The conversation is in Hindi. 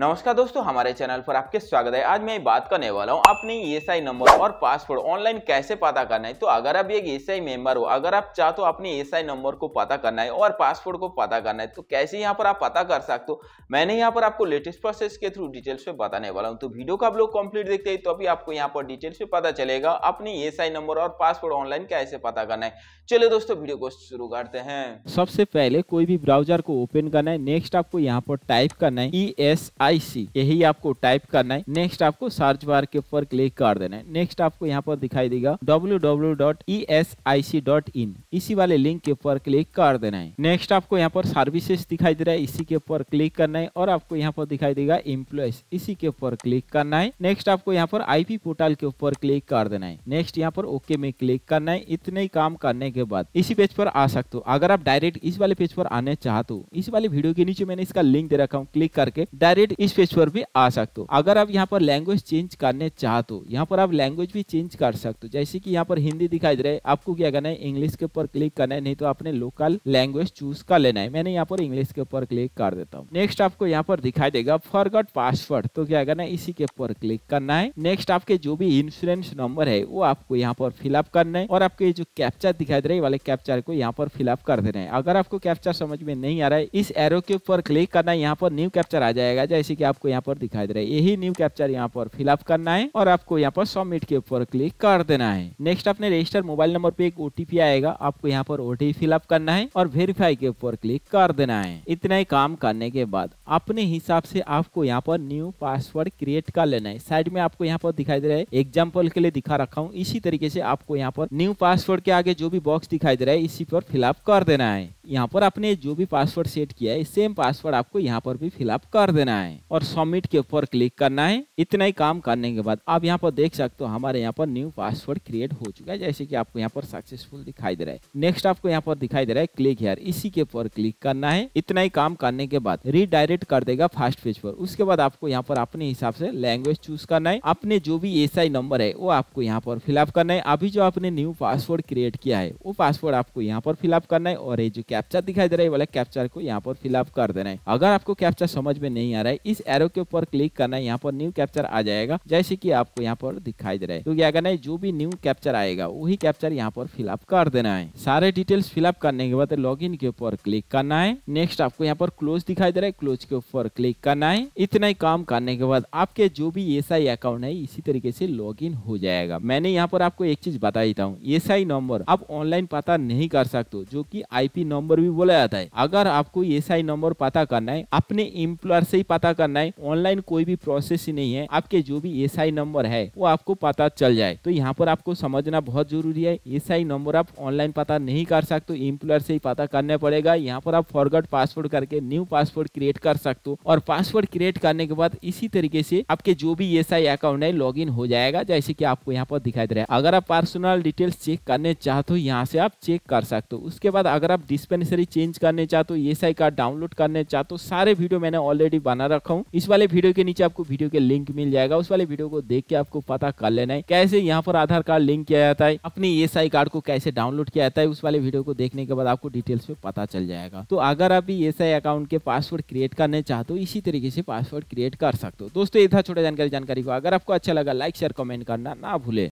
नमस्कार दोस्तों हमारे चैनल पर आपके स्वागत है आज मैं बात करने वाला हूँ अपने ईएसआई e नंबर और पासवर्ड ऑनलाइन कैसे पता करना है तो अगर आप एक ईएसआई e मेंबर हो अगर आप चाहो तो अपने ईएसआई e नंबर को पता करना है और पासवर्ड को पता करना है तो कैसे यहाँ पर आप पता कर सकते हो मैंने यहाँ पर आपको लेटेस्ट प्रोसेस के थ्रू डिटेल्स में बताने वाला हूँ तो वीडियो का आप लोग कंप्लीट देखते हैं तो अभी आपको यहाँ पर डिटेल्स में पता चलेगा अपने ई नंबर और पासवर्ड ऑनलाइन कैसे पता करना है चलिए दोस्तों वीडियो को शुरू करते हैं सबसे पहले कोई भी ब्राउजर को ओपन करना है नेक्स्ट आपको यहाँ पर टाइप करना है ई आईसी यही आपको टाइप करना है नेक्स्ट आपको सर्च बार के ऊपर क्लिक कर देना है नेक्स्ट आपको यहाँ पर दिखाई देगा इन इसी वाले लिंक के ऊपर क्लिक कर देना है नेक्स्ट आपको यहाँ पर सर्विसेज दिखाई दे रहा है इसी के ऊपर क्लिक करना है और आपको यहाँ पर दिखाई देगा इम्प्लॉयज इसी के ऊपर क्लिक करना है नेक्स्ट आपको यहाँ पर पी पोर्टल के ऊपर क्लिक कर देना है नेक्स्ट यहाँ पर ओके में क्लिक करना है इतने ही काम करने के बाद इसी पेज पर आ सकते हो अगर आप डायरेक्ट इस वाले पेज पर आने चाहते हो इस वाले वीडियो के नीचे मैंने इसका लिंक दे रखा हूँ क्लिक करके डायरेक्ट इस पेज पर भी आ सकते हो अगर आप यहाँ पर लैंग्वेज चेंज करने चाहते हो यहाँ पर आप लैंग्वेज भी चेंज कर सकते हो जैसे कि यहाँ पर हिंदी दिखाई दे रहा है आपको क्या करना है इंग्लिश के ऊपर क्लिक करना है नहीं तो आपने लोकल लैंग्वेज चूज कर लेना है मैंने यहाँ पर इंग्लिश के ऊपर क्लिक कर देता हूँ नेक्स्ट आपको यहाँ पर दिखाई देगा फॉरगॉट पासवर्ड तो क्या करना है इसी के ऊपर क्लिक करना है नेक्स्ट आपके जो भी इंश्योरेंस नंबर है वो आपको यहाँ पर फिलअप करना है और आपके जो कैप्चर दिखाई दे रहे वाले कैप्चर को यहाँ पर फिलअप कर देना है अगर आपको कैप्चर समझ में नहीं आ रहा है इस एरो के ऊपर क्लिक करना है यहाँ पर न्यू कैप्चर आ जाएगा जैसे जैसे कि आपको यहाँ पर दिखाई दे रहा है यही न्यू कैप्चर यहाँ पर फिलअप करना है और आपको यहाँ पर सबमिट के ऊपर क्लिक कर देना है नेक्स्ट अपने रजिस्टर मोबाइल नंबर पे एक ओटीपी आएगा आपको यहाँ पर ओटीपी फिलअप करना है और वेरीफाई के ऊपर क्लिक कर देना है इतना ही काम करने के बाद अपने हिसाब से आपको यहाँ पर न्यू पासवर्ड क्रिएट कर लेना है साइड में आपको यहाँ पर दिखाई दे रहा है एग्जाम्पल के लिए दिखा रखा हूँ इसी तरीके से आपको यहाँ पर न्यू पासवर्ड के आगे जो भी बॉक्स दिखाई दे रहा है इसी पर फिलअप कर देना है यहाँ पर आपने जो भी पासवर्ड सेट किया है सेम पासवर्ड आपको यहाँ पर भी फिलअप कर देना है और सबमिट के ऊपर क्लिक करना है इतना ही काम करने के बाद आप यहाँ पर देख सकते हो हमारे यहाँ पर न्यू पासवर्ड क्रिएट हो चुका है जैसे कि आपको यहाँ पर सक्सेसफुल दिखाई दे रहा है नेक्स्ट आपको यहाँ पर दिखाई दे रहा है क्लिक हेयर इसी के ऊपर क्लिक करना है इतना ही काम करने के बाद रिडायरेक्ट कर देगा फर्स्ट पेज पर उसके बाद आपको यहाँ पर अपने हिसाब से लैंग्वेज चूज करना है अपने जो भी एस नंबर है वो आपको यहाँ पर फिलअप करना है अभी जो आपने न्यू पासवर्ड क्रिएट किया है वो पासवर्ड आपको यहाँ पर फिलअप करना है और ये जो कैप्चर दिखाई दे रहा है वाला कैप्चर को यहाँ पर फिलअप कर देना है अगर आपको कैप्चर समझ में नहीं आ रहा है इस एरो के ऊपर क्लिक करना है यहाँ पर न्यू कैप्चर आ जाएगा जैसे की आपको यहाँ पर दिखाई दे रहा है तो क्या करना है जो भी न्यू कैप्चर आएगा वही कैप्चर यहाँ पर फिलअप कर देना है सारे डिटेल्स फिलअप करने के बाद लॉग के ऊपर क्लिक करना है नेक्स्ट आपको यहाँ पर क्लोज दिखाई दे रहा है क्लोज के ऊपर क्लिक करना है इतना ही काम करने के बाद आपके जो भी एस अकाउंट है इसी तरीके से लॉग हो जाएगा मैंने यहाँ पर आपको एक चीज बता देता हूँ एस नंबर आप ऑनलाइन पता नहीं कर सकते जो की आईपी नंबर नंबर भी बोला जाता है अगर आपको एस नंबर पता करना है अपने इम्प्लॉयर से ही पता करना है ऑनलाइन कोई भी प्रोसेस ही नहीं है आपके जो भी एस नंबर है वो आपको पता चल जाए तो यहाँ पर आपको समझना बहुत जरूरी है एस नंबर आप ऑनलाइन पता नहीं कर सकते इम्प्लॉयर से ही पता करना पड़ेगा यहाँ पर आप फॉरवर्ड पासवर्ड करके न्यू पासवर्ड क्रिएट कर सकते हो और पासवर्ड क्रिएट करने के बाद इसी तरीके से आपके जो भी एस अकाउंट है लॉग हो जाएगा जैसे की आपको यहाँ पर दिखाई दे रहा है अगर आप पर्सनल डिटेल्स चेक करने चाहते हो यहाँ से आप चेक कर सकते हो उसके बाद अगर आप डिस्प्ले कनेसरी चेंज करने चाहते हो एस कार्ड डाउनलोड करने चाहते हो सारे वीडियो मैंने ऑलरेडी बना रखा हूँ इस वाले वीडियो के नीचे आपको वीडियो के लिंक मिल जाएगा उस वाले वीडियो को देख के आपको पता कर लेना है कैसे यहाँ पर आधार कार्ड लिंक किया जाता है अपनी एस कार्ड को कैसे डाउनलोड किया जाता है उस वाले वीडियो को देखने के बाद आपको डिटेल्स में पता चल जाएगा तो अगर आप एस अकाउंट के पासवर्ड क्रिएट करने चाहते हो इसी तरीके से पासवर्ड क्रिएट कर सकते हो दोस्तों ये था छोटा जानकारी जानकारी को अगर आपको अच्छा लगा लाइक शेयर कमेंट करना ना भूले